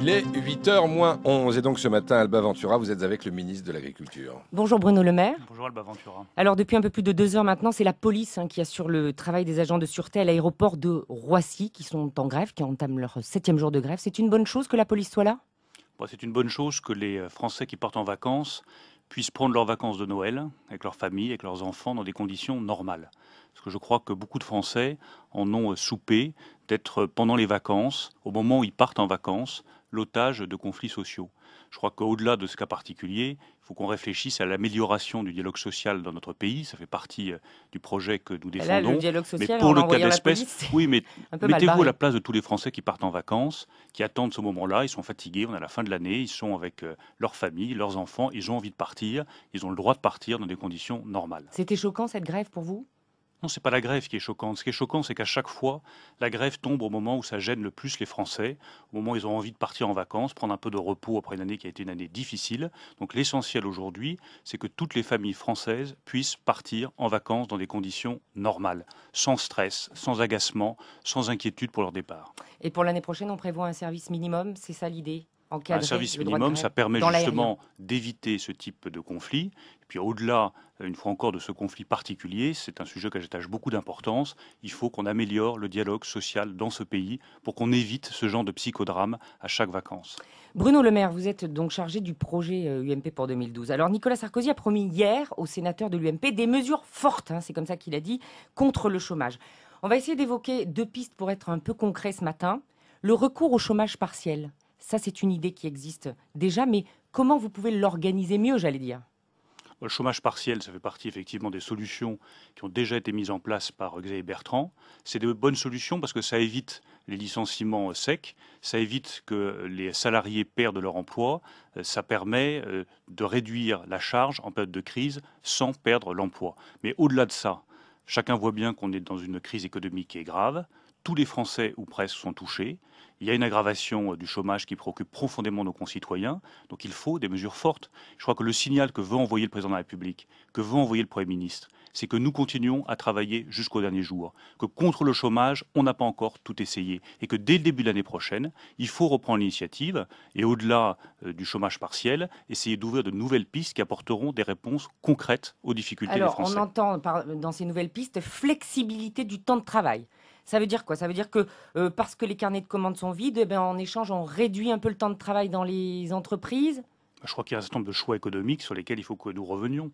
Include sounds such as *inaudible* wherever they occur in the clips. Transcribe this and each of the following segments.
Il est 8h moins 11 et donc ce matin, Alba Ventura, vous êtes avec le ministre de l'Agriculture. Bonjour Bruno Le Maire. Bonjour Alba Ventura. Alors depuis un peu plus de deux heures maintenant, c'est la police hein, qui assure le travail des agents de sûreté à l'aéroport de Roissy qui sont en grève, qui entament leur septième jour de grève. C'est une bonne chose que la police soit là C'est une bonne chose que les euh, Français qui partent en vacances puissent prendre leurs vacances de Noël avec leur famille, avec leurs enfants, dans des conditions normales. Parce que je crois que beaucoup de Français en ont euh, soupé d'être pendant les vacances, au moment où ils partent en vacances, l'otage de conflits sociaux. Je crois qu'au-delà de ce cas particulier, il faut qu'on réfléchisse à l'amélioration du dialogue social dans notre pays. Ça fait partie euh, du projet que nous bah défendons. mais pour le cas d'espèce, oui, mais *laughs* mettez-vous à la place de tous les Français qui partent en vacances, qui attendent ce moment-là. Ils sont fatigués. On est à la fin de l'année. Ils sont avec euh, leur famille, leurs enfants. Ils ont envie de partir. Ils ont le droit de partir dans des conditions normales. C'était choquant cette grève pour vous non, n'est pas la grève qui est choquante. Ce qui est choquant, c'est qu'à chaque fois, la grève tombe au moment où ça gêne le plus les Français, au moment où ils ont envie de partir en vacances, prendre un peu de repos après une année qui a été une année difficile. Donc l'essentiel aujourd'hui, c'est que toutes les familles françaises puissent partir en vacances dans des conditions normales, sans stress, sans agacement, sans inquiétude pour leur départ. Et pour l'année prochaine, on prévoit un service minimum, c'est ça l'idée un service minimum, ça permet justement d'éviter ce type de conflit. Et puis au-delà, une fois encore, de ce conflit particulier, c'est un sujet que j'attache beaucoup d'importance. Il faut qu'on améliore le dialogue social dans ce pays pour qu'on évite ce genre de psychodrame à chaque vacances. Bruno Le Maire, vous êtes donc chargé du projet UMP euh, pour 2012. Alors Nicolas Sarkozy a promis hier aux sénateurs de l'UMP des mesures fortes, hein, c'est comme ça qu'il a dit, contre le chômage. On va essayer d'évoquer deux pistes pour être un peu concret ce matin. Le recours au chômage partiel. Ça, c'est une idée qui existe déjà, mais comment vous pouvez l'organiser mieux, j'allais dire le chômage partiel, ça fait partie effectivement des solutions qui ont déjà été mises en place par Xavier Bertrand. C'est de bonnes solutions parce que ça évite les licenciements euh, secs, ça évite que les salariés perdent leur emploi, euh, ça permet euh, de réduire la charge en période de crise sans perdre l'emploi. Mais au-delà de ça, chacun voit bien qu'on est dans une crise économique qui est grave tous les Français ou presque sont touchés. Il y a une aggravation euh, du chômage qui préoccupe profondément nos concitoyens. Donc il faut des mesures fortes. Je crois que le signal que veut envoyer le président de la République, que veut envoyer le Premier ministre, c'est que nous continuons à travailler jusqu'au dernier jour, que contre le chômage, on n'a pas encore tout essayé, et que dès le début de l'année prochaine, il faut reprendre l'initiative, et au-delà euh, du chômage partiel, essayer d'ouvrir de nouvelles pistes qui apporteront des réponses concrètes aux difficultés des Français. On entend dans ces nouvelles pistes flexibilité du temps de travail. Ça veut dire quoi Ça veut dire que euh, parce que les carnets de commandes sont vides, eh ben, en échange, on réduit un peu le temps de travail dans les entreprises Je crois qu'il y a un certain nombre de choix économiques sur lesquels il faut que nous revenions.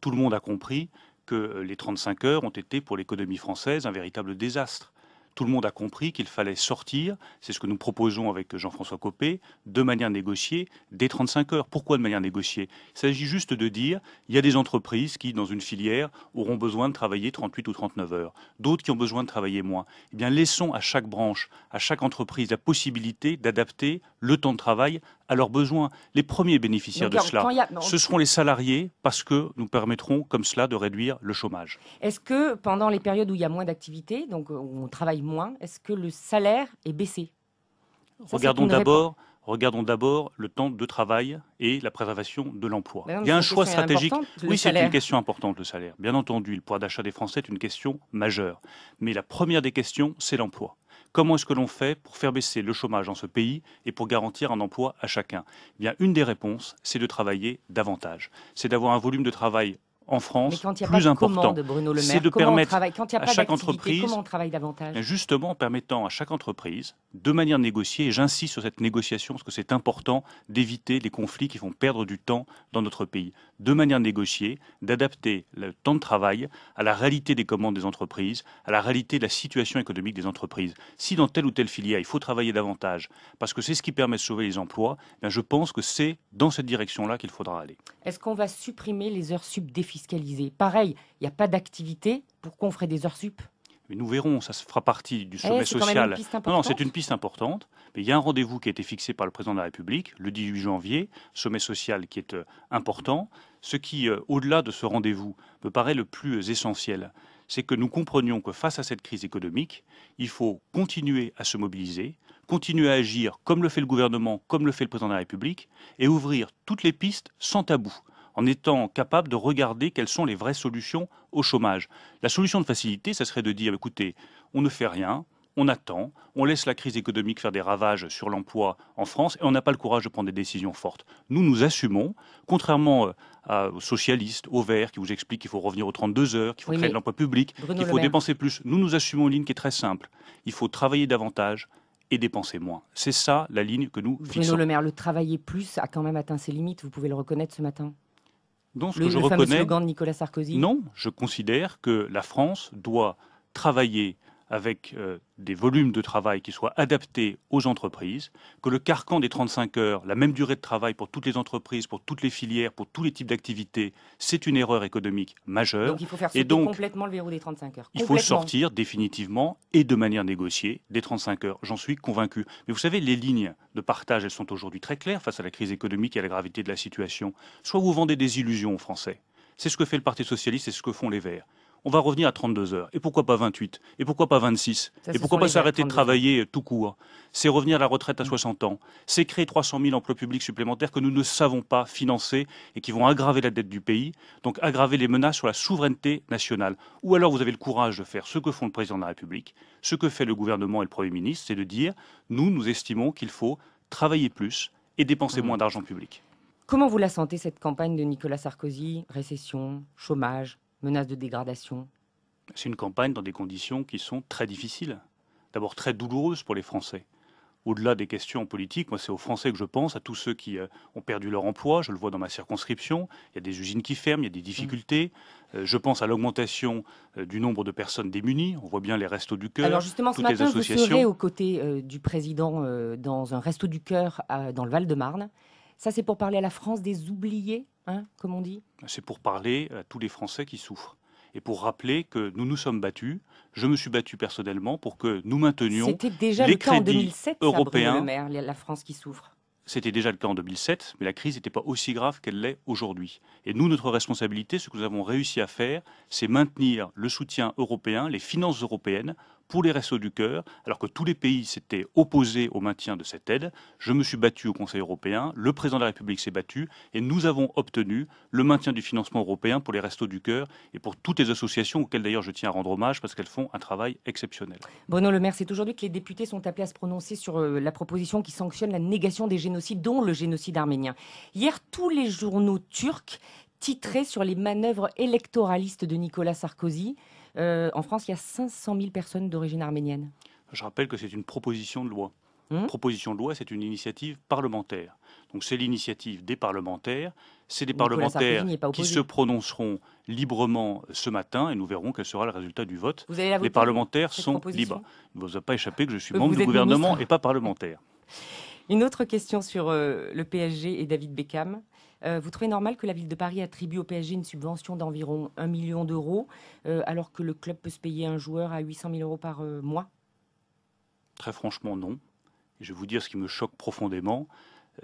Tout le monde a compris que euh, les 35 heures ont été pour l'économie française un véritable désastre tout le monde a compris qu'il fallait sortir, c'est ce que nous proposons avec Jean-François Copé, de manière négociée des 35 heures. Pourquoi de manière négociée Il s'agit juste de dire il y a des entreprises qui, dans une filière, auront besoin de travailler 38 ou 39 heures, d'autres qui ont besoin de travailler moins. Eh bien, laissons à chaque branche, à chaque entreprise la possibilité d'adapter le temps de travail à leurs besoins. Les premiers bénéficiaires de cela, ce seront les salariés parce que nous permettrons comme cela de réduire le chômage. Est-ce que pendant les périodes où il y a moins d'activité, donc euh, où on travaille moins, est-ce que le salaire est baissé Regardons d'abord. Regardons d'abord le temps de travail et la préservation de l'emploi. Bah il y a un choix stratégique. Oui, c'est une question importante, le salaire. Bien entendu, le poids d'achat des Français est une question majeure. Mais la première des questions, c'est l'emploi. Comment est-ce que l'on fait pour faire baisser le chômage dans ce pays et pour garantir un emploi à chacun eh bien, Une des réponses, c'est de travailler davantage. C'est d'avoir un volume de travail en France plus important. C'est de permettre à chaque entreprise, ben, justement en permettant à chaque entreprise, de manière négociée, et j'insiste sur cette négociation parce que c'est important d'éviter les conflits qui font perdre du temps dans notre pays, de manière négociée, d'adapter le temps de travail à la réalité des commandes des entreprises, à la réalité de la situation économique des entreprises. Si dans telle ou telle filière, il faut travailler davantage parce que c'est ce qui permet de sauver les emplois, ben, je pense que c'est dans cette direction-là qu'il faudra aller. Est-ce qu'on va supprimer les heures subdéficitaires Pareil, il n'y a pas d'activité, pour qu'on ferait des heures sup mais nous verrons, ça fera partie du eh, sommet social. non, c'est une piste importante. Mais il y a un rendez-vous qui a été fixé par le président de la République le 18 janvier, sommet social qui est euh, important. Ce qui, euh, au-delà de ce rendez-vous, me paraît le plus euh, essentiel, c'est que nous comprenions que face à cette crise économique, il faut continuer à se mobiliser, continuer à agir comme le fait le gouvernement, comme le fait le président de la République, et ouvrir toutes les pistes sans tabou en étant capable de regarder quelles sont les vraies solutions au chômage. La solution de facilité, ça serait de dire, écoutez, on ne fait rien, on attend, on laisse la crise économique faire des ravages sur l'emploi en France et on n'a pas le courage de prendre des décisions fortes. Nous, nous assumons, contrairement euh, aux socialistes, aux Verts, qui vous expliquent qu'il faut revenir aux 32 heures, qu'il faut créer de l'emploi public, qu'il faut dépenser plus. Nous, nous assumons une ligne qui est très simple. Il faut travailler davantage, et dépenser moins. C'est ça la ligne que nous Bruno fixons. Bruno Le Maire, le travailler plus a quand même atteint ses limites, vous pouvez le reconnaître ce matin dans le, que je reconnais. slogan de Nicolas Sarkozy. Non, je considère que la France doit travailler avec euh, des volumes de travail qui soient adaptés aux entreprises, que le carcan des 35 heures, la même durée de travail pour toutes les entreprises, pour toutes les filières, pour tous les types d'activités, c'est une erreur économique majeure. Donc il faut faire et complètement le verrou des 35 heures. Il faut sortir définitivement et de manière négociée des 35 heures. J'en suis convaincu. Mais vous savez, les lignes de partage, elles sont aujourd'hui très claires face à la crise économique et à la gravité de la situation. Soit vous vendez des illusions aux Français. C'est ce que fait le Parti socialiste et ce que font les Verts on va revenir à 32 heures. Et pourquoi pas 28 Et pourquoi pas 26 Et pourquoi pas s'arrêter de travailler euh, tout court C'est revenir à la retraite à 60 mm. ans. C'est créer 300 000 emplois publics supplémentaires que nous ne savons pas financer et qui vont aggraver la dette du pays, donc aggraver les menaces sur la souveraineté nationale. Ou alors vous avez le courage de faire ce que font le président de la République, ce que fait le gouvernement et le Premier ministre, c'est de dire nous, nous estimons qu'il faut travailler plus et dépenser mm. moins d'argent public. Comment vous la sentez cette campagne de Nicolas Sarkozy Récession, chômage, menace de dégradation C'est une campagne dans des conditions qui sont très difficiles, d'abord très douloureuses pour les Français. Au-delà des questions politiques, moi c'est aux Français que je pense, à tous ceux qui euh, ont perdu leur emploi, je le vois dans ma circonscription, il y a des usines qui ferment, il y a des difficultés, mm. euh, je pense à l'augmentation euh, du nombre de personnes démunies, on voit bien les restos du cœur. Alors justement ce matin, vous serez aux côtés du président dans un resto du cœur dans le Val-de-Marne, ça c'est pour parler à la France des oubliés Hein, comme on dit C'est pour parler à tous les Français qui souffrent et pour rappeler que nous nous sommes battus. Je me suis battu personnellement pour que nous maintenions déjà le cas en 2007, européens. la France qui souffre. C'était déjà le cas en 2007, mais la crise n'était pas aussi grave qu'elle l'est aujourd'hui. Et nous, notre responsabilité, ce que nous avons réussi à faire, c'est maintenir le soutien européen, les finances européennes pour les restos du cœur, alors que tous les pays s'étaient opposés au maintien de cette aide. Je me suis battu au Conseil européen, le président de la République s'est battu, et nous avons obtenu le maintien du financement européen pour les restos du cœur et pour toutes les associations auxquelles d'ailleurs je tiens à rendre hommage parce qu'elles font un travail exceptionnel. Bruno Le Maire, c'est aujourd'hui que les députés sont appelés à se prononcer sur euh, la proposition qui sanctionne la négation des génocides, dont le génocide arménien. Hier, tous les journaux turcs titraient sur les manœuvres électoralistes de Nicolas Sarkozy. Euh, en France, il y a 500 000 personnes d'origine arménienne. Je rappelle que c'est une proposition de loi. Hmm proposition de loi, c'est une initiative parlementaire. Donc c'est l'initiative des parlementaires. C'est des parlementaires qui se prononceront librement ce matin et nous verrons quel sera le résultat du vote. les parlementaires sont libres. ne vous a pas échappé que je suis membre du gouvernement et pas parlementaire. Une autre question sur euh, le PSG et David Beckham. Euh, vous trouvez normal que la ville de Paris attribue au PSG une subvention d'environ 1 million d'euros, euh, alors que le club peut se payer un joueur à 800 000 euros par mois Très franchement, non. je vais vous dire ce qui me choque profondément,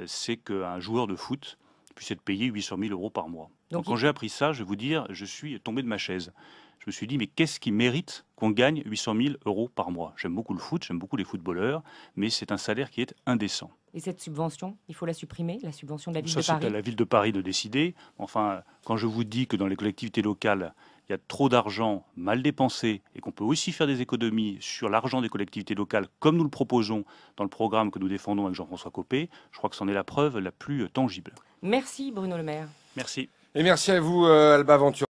c'est qu'un joueur de foot puisse être payé 800 000 euros par mois. Donc, quand j'ai appris ça, je vais vous dire, je suis tombé de ma chaise. Je me suis dit, mais qu'est-ce qui mérite qu'on gagne 800 000 euros par mois J'aime beaucoup le foot, j'aime beaucoup les footballeurs, mais c'est un salaire qui est indécent. Et cette subvention, il faut la supprimer, la subvention de la ville de Paris Ça, c'est à la ville de Paris de décider. Enfin, quand je vous dis que dans les collectivités locales, il y a trop d'argent mal dépensé et qu'on peut aussi faire des économies sur l'argent des collectivités locales, comme nous le proposons dans le programme que nous défendons avec Jean-François Copé, je crois que c'en est la preuve la plus tangible. Merci Bruno Le Maire. Merci. Et merci à vous, euh, Alba Ventura.